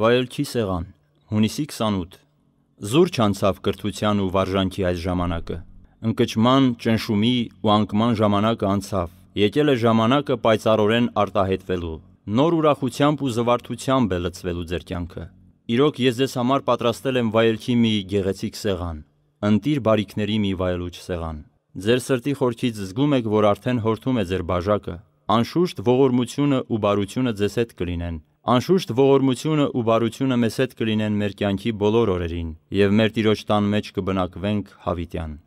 Վայելքի սեղան, հունիսի 28։ Զուր չանցավ կրթության ու վարժանքի այս ժամանակը։ Ընկճման, ճնշումի ու անկման ժամանակը անցավ։ Եկել է ժամանակը պայծառորեն արտահայտվելու։ Նոր ուրախությամբ ու զվարթությամբ է լցվելու ձեր կյանքը։ Իրոք ես ձեզ համար պատրաստել եմ վայելքի մի գեղեցիկ սեղան, ընտիր բարիկների մի վայելուչ սեղան։ Ձեր սրտի խորքից զգում եք, որ արդեն հորթում է ձեր բաժակը։ Անշուշտ ողորմությունը ու բարությունը ձեզ հետ կլինեն Անշուշտ ողորմությունը ու բարությունը մեզ հետ կլինեն մեր կյանքի բոլոր օրերին, եւ մեր Տիրոջ տան մեջ կբնակվենք հավիտյան։